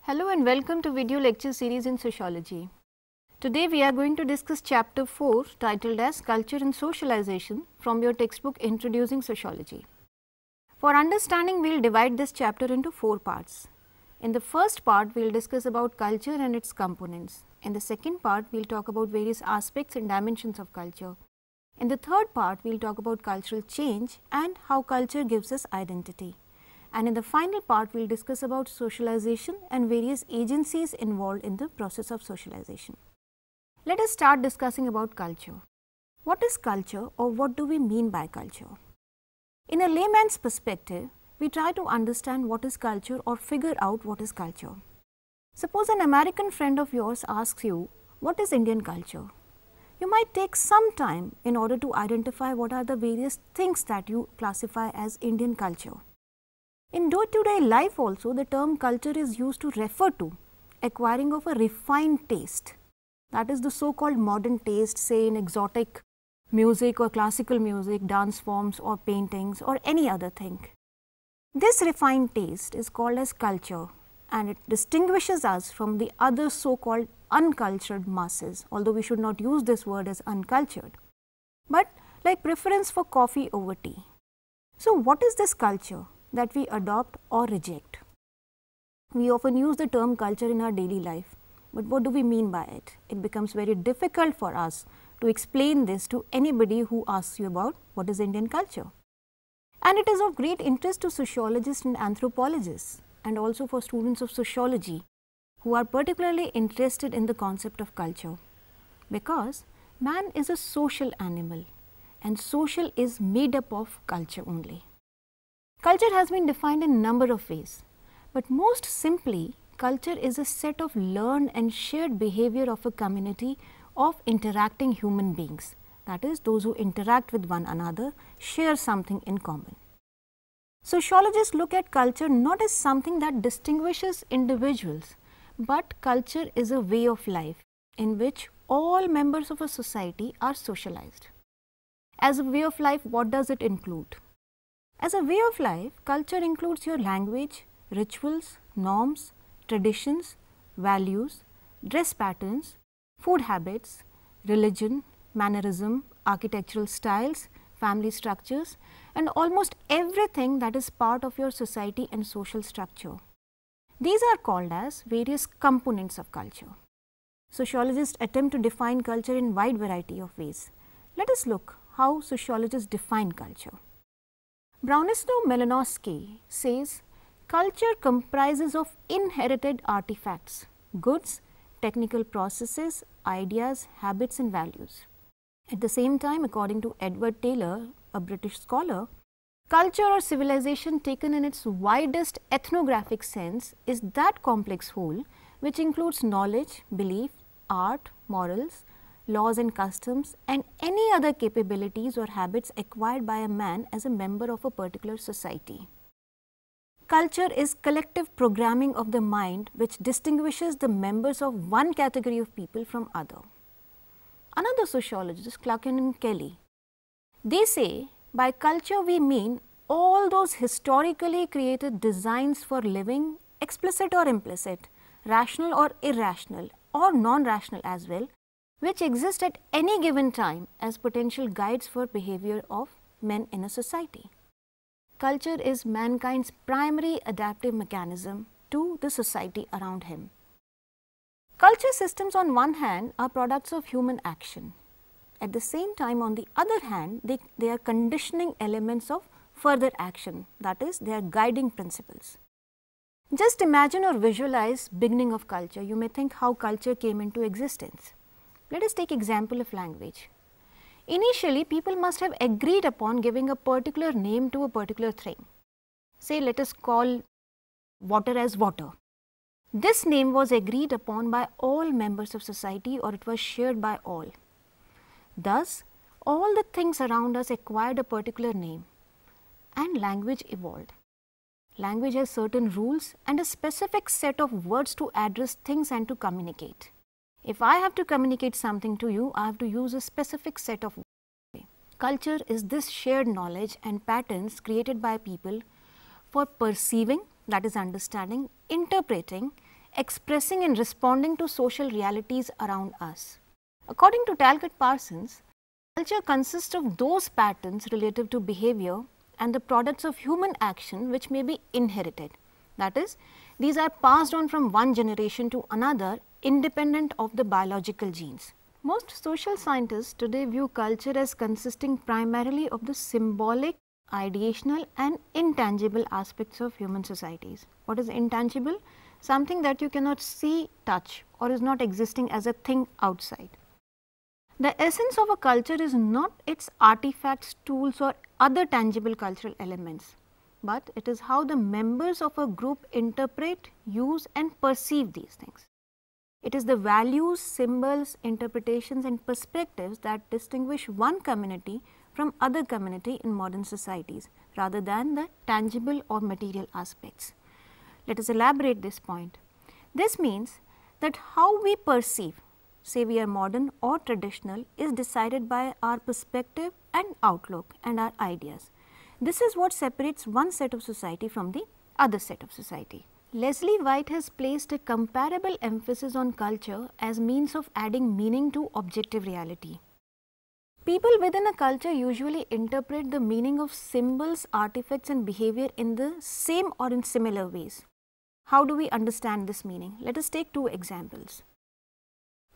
Hello and welcome to video lecture series in sociology. Today we are going to discuss chapter 4 titled as Culture and Socialization from your textbook Introducing Sociology. For understanding we will divide this chapter into 4 parts. In the first part we will discuss about culture and its components. In the second part, we will talk about various aspects and dimensions of culture. In the third part, we will talk about cultural change and how culture gives us identity. And in the final part, we will discuss about socialization and various agencies involved in the process of socialization. Let us start discussing about culture. What is culture or what do we mean by culture? In a layman's perspective, we try to understand what is culture or figure out what is culture. Suppose an American friend of yours asks you, what is Indian culture? You might take some time in order to identify what are the various things that you classify as Indian culture. In day-to-day -day life also, the term culture is used to refer to acquiring of a refined taste. That is the so-called modern taste, say in exotic music or classical music, dance forms or paintings or any other thing. This refined taste is called as culture and it distinguishes us from the other so-called uncultured masses, although we should not use this word as uncultured, but like preference for coffee over tea. So, what is this culture that we adopt or reject? We often use the term culture in our daily life, but what do we mean by it? It becomes very difficult for us to explain this to anybody who asks you about what is Indian culture. And it is of great interest to sociologists and anthropologists and also for students of sociology who are particularly interested in the concept of culture because man is a social animal and social is made up of culture only. Culture has been defined in a number of ways, but most simply, culture is a set of learned and shared behavior of a community of interacting human beings, that is, those who interact with one another share something in common. Sociologists look at culture not as something that distinguishes individuals, but culture is a way of life in which all members of a society are socialized. As a way of life, what does it include? As a way of life, culture includes your language, rituals, norms, traditions, values, dress patterns, food habits, religion, mannerism, architectural styles, family structures, and almost everything that is part of your society and social structure. These are called as various components of culture. Sociologists attempt to define culture in wide variety of ways. Let us look how sociologists define culture. Brownislaw Malinowski says, culture comprises of inherited artifacts, goods, technical processes, ideas, habits and values. At the same time, according to Edward Taylor, a British scholar, culture or civilization taken in its widest ethnographic sense is that complex whole which includes knowledge, belief, art, morals, laws and customs and any other capabilities or habits acquired by a man as a member of a particular society. Culture is collective programming of the mind which distinguishes the members of one category of people from other. Another sociologist, Clarkin and Kelly, they say by culture we mean all those historically created designs for living, explicit or implicit, rational or irrational or non-rational as well, which exist at any given time as potential guides for behavior of men in a society. Culture is mankind's primary adaptive mechanism to the society around him. Culture systems on one hand are products of human action at the same time on the other hand, they, they are conditioning elements of further action that is they are guiding principles. Just imagine or visualize beginning of culture. You may think how culture came into existence. Let us take example of language. Initially people must have agreed upon giving a particular name to a particular thing. Say let us call water as water. This name was agreed upon by all members of society or it was shared by all. Thus, all the things around us acquired a particular name and language evolved. Language has certain rules and a specific set of words to address things and to communicate. If I have to communicate something to you, I have to use a specific set of words. Culture is this shared knowledge and patterns created by people for perceiving, that is understanding, interpreting, expressing and responding to social realities around us. According to Talcott Parsons, culture consists of those patterns relative to behavior and the products of human action which may be inherited. That is, these are passed on from one generation to another independent of the biological genes. Most social scientists today view culture as consisting primarily of the symbolic, ideational and intangible aspects of human societies. What is intangible? Something that you cannot see, touch or is not existing as a thing outside. The essence of a culture is not its artifacts, tools or other tangible cultural elements, but it is how the members of a group interpret, use and perceive these things. It is the values, symbols, interpretations and perspectives that distinguish one community from other community in modern societies rather than the tangible or material aspects. Let us elaborate this point. This means that how we perceive say we are modern or traditional is decided by our perspective and outlook and our ideas. This is what separates one set of society from the other set of society. Leslie White has placed a comparable emphasis on culture as means of adding meaning to objective reality. People within a culture usually interpret the meaning of symbols, artifacts and behavior in the same or in similar ways. How do we understand this meaning? Let us take two examples.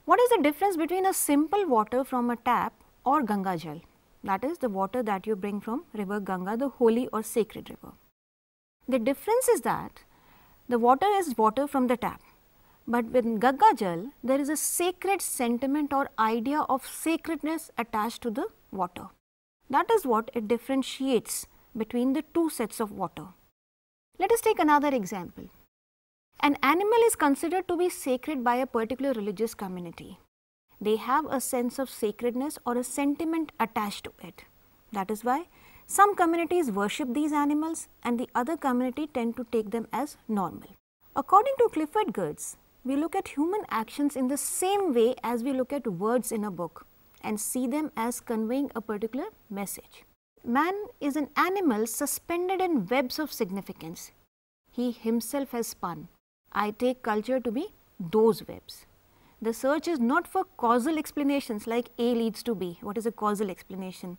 What is the difference between a simple water from a tap or Ganga Jal? That is the water that you bring from river Ganga, the holy or sacred river. The difference is that the water is water from the tap, but with Ganga Jal, there is a sacred sentiment or idea of sacredness attached to the water. That is what it differentiates between the two sets of water. Let us take another example. An animal is considered to be sacred by a particular religious community. They have a sense of sacredness or a sentiment attached to it. That is why some communities worship these animals and the other community tend to take them as normal. According to Clifford Geertz, we look at human actions in the same way as we look at words in a book and see them as conveying a particular message. Man is an animal suspended in webs of significance. He himself has spun I take culture to be those webs. The search is not for causal explanations like A leads to B, what is a causal explanation,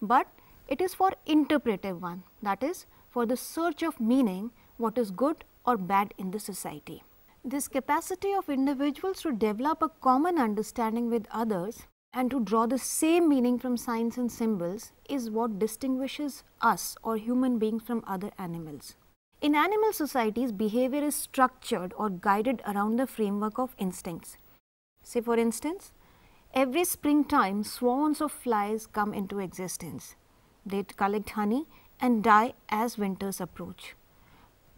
but it is for interpretive one, that is for the search of meaning what is good or bad in the society. This capacity of individuals to develop a common understanding with others and to draw the same meaning from signs and symbols is what distinguishes us or human beings from other animals. In animal societies, behavior is structured or guided around the framework of instincts. Say for instance, every springtime swarms of flies come into existence. They collect honey and die as winters approach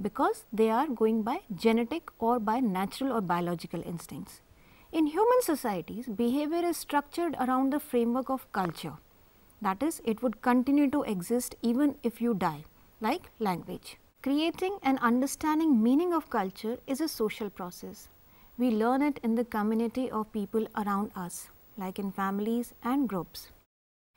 because they are going by genetic or by natural or biological instincts. In human societies, behavior is structured around the framework of culture. That is, it would continue to exist even if you die, like language. Creating and understanding meaning of culture is a social process. We learn it in the community of people around us, like in families and groups.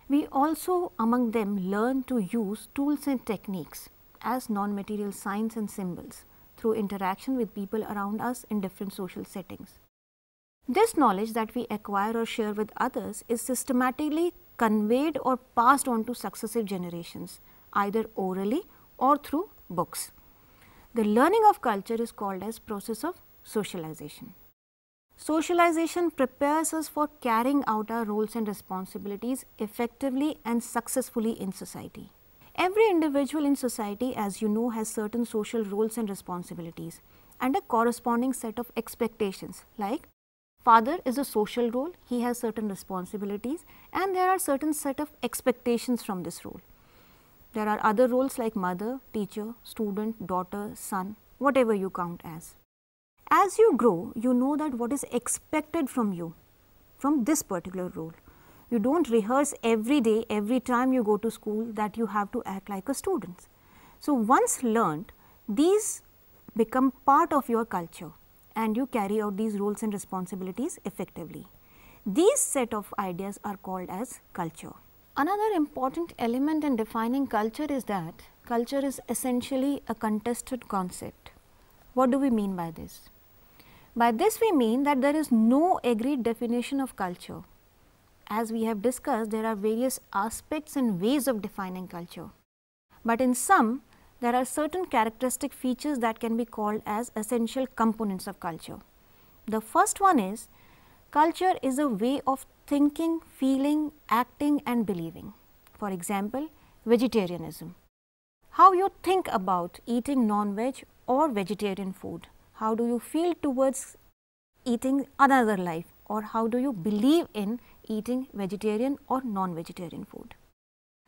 We also among them learn to use tools and techniques as non-material signs and symbols through interaction with people around us in different social settings. This knowledge that we acquire or share with others is systematically conveyed or passed on to successive generations, either orally or through books. The learning of culture is called as process of socialization. Socialization prepares us for carrying out our roles and responsibilities effectively and successfully in society. Every individual in society as you know has certain social roles and responsibilities and a corresponding set of expectations like father is a social role, he has certain responsibilities and there are certain set of expectations from this role. There are other roles like mother, teacher, student, daughter, son, whatever you count as. As you grow, you know that what is expected from you, from this particular role. You do not rehearse every day, every time you go to school that you have to act like a student. So, once learned, these become part of your culture and you carry out these roles and responsibilities effectively. These set of ideas are called as culture. Another important element in defining culture is that culture is essentially a contested concept. What do we mean by this? By this we mean that there is no agreed definition of culture. As we have discussed, there are various aspects and ways of defining culture. But in some, there are certain characteristic features that can be called as essential components of culture. The first one is culture is a way of thinking, feeling, acting and believing. For example, vegetarianism. How you think about eating non-veg or vegetarian food. How do you feel towards eating another life or how do you believe in eating vegetarian or non-vegetarian food.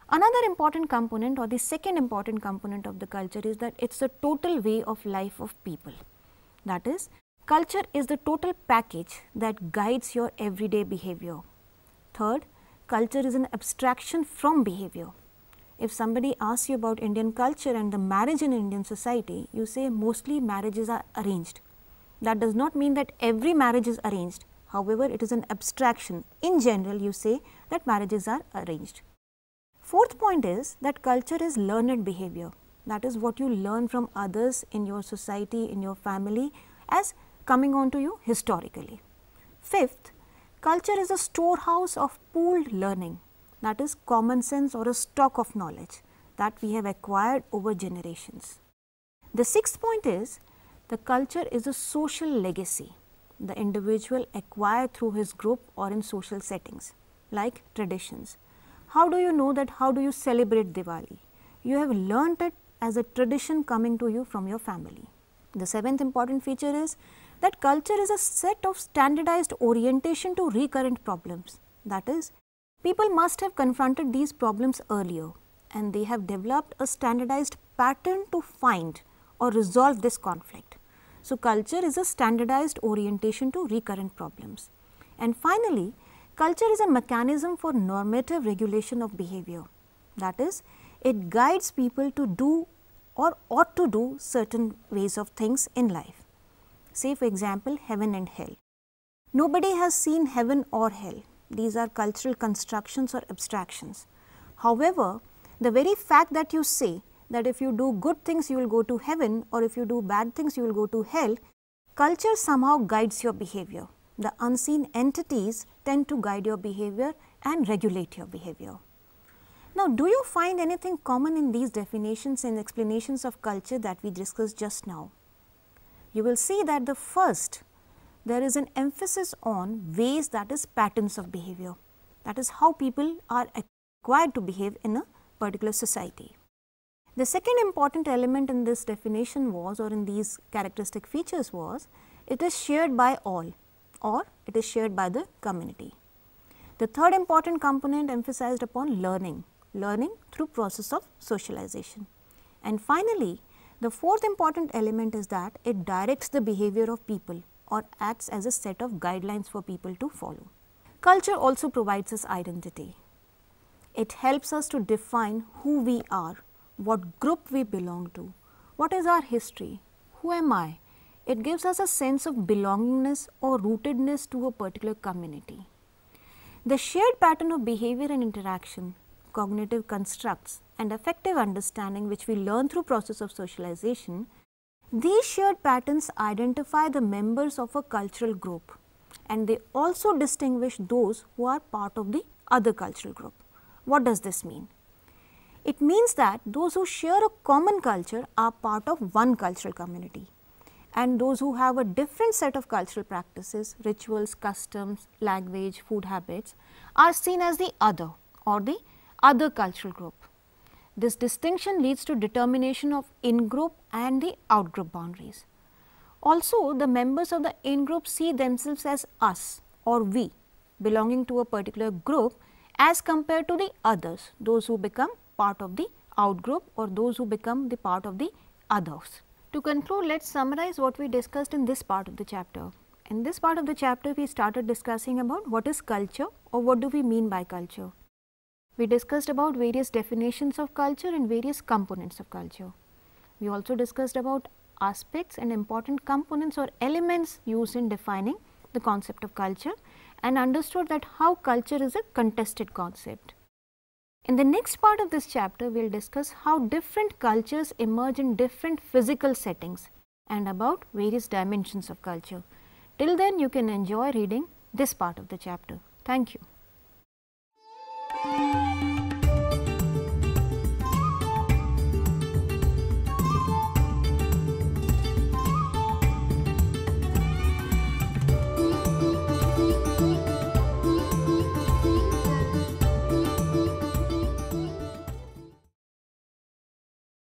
Another important component or the second important component of the culture is that it is the total way of life of people. That is, culture is the total package that guides your everyday behavior, Third, culture is an abstraction from behavior. If somebody asks you about Indian culture and the marriage in Indian society, you say mostly marriages are arranged. That does not mean that every marriage is arranged. However, it is an abstraction. In general, you say that marriages are arranged. Fourth point is that culture is learned behavior. That is what you learn from others in your society, in your family as coming on to you historically. Fifth, Culture is a storehouse of pooled learning that is common sense or a stock of knowledge that we have acquired over generations. The sixth point is the culture is a social legacy the individual acquired through his group or in social settings like traditions. How do you know that how do you celebrate Diwali? You have learnt it as a tradition coming to you from your family. The seventh important feature is that culture is a set of standardized orientation to recurrent problems. That is, people must have confronted these problems earlier and they have developed a standardized pattern to find or resolve this conflict. So, culture is a standardized orientation to recurrent problems. And finally, culture is a mechanism for normative regulation of behavior. That is, it guides people to do or ought to do certain ways of things in life. Say for example, heaven and hell. Nobody has seen heaven or hell. These are cultural constructions or abstractions. However, the very fact that you say that if you do good things you will go to heaven or if you do bad things you will go to hell, culture somehow guides your behavior. The unseen entities tend to guide your behavior and regulate your behavior. Now, do you find anything common in these definitions and explanations of culture that we discussed just now? you will see that the first there is an emphasis on ways that is patterns of behavior that is how people are required to behave in a particular society. The second important element in this definition was or in these characteristic features was it is shared by all or it is shared by the community. The third important component emphasized upon learning, learning through process of socialization. And finally, the fourth important element is that it directs the behavior of people or acts as a set of guidelines for people to follow. Culture also provides us identity. It helps us to define who we are, what group we belong to, what is our history, who am I. It gives us a sense of belongingness or rootedness to a particular community. The shared pattern of behavior and interaction cognitive constructs and affective understanding which we learn through process of socialization, these shared patterns identify the members of a cultural group and they also distinguish those who are part of the other cultural group. What does this mean? It means that those who share a common culture are part of one cultural community and those who have a different set of cultural practices, rituals, customs, language, food habits are seen as the other or the other cultural group. This distinction leads to determination of in-group and the out-group boundaries. Also, the members of the in-group see themselves as us or we belonging to a particular group as compared to the others, those who become part of the out-group or those who become the part of the others. To conclude, let us summarize what we discussed in this part of the chapter. In this part of the chapter, we started discussing about what is culture or what do we mean by culture. We discussed about various definitions of culture and various components of culture. We also discussed about aspects and important components or elements used in defining the concept of culture and understood that how culture is a contested concept. In the next part of this chapter, we will discuss how different cultures emerge in different physical settings and about various dimensions of culture. Till then, you can enjoy reading this part of the chapter. Thank you. Música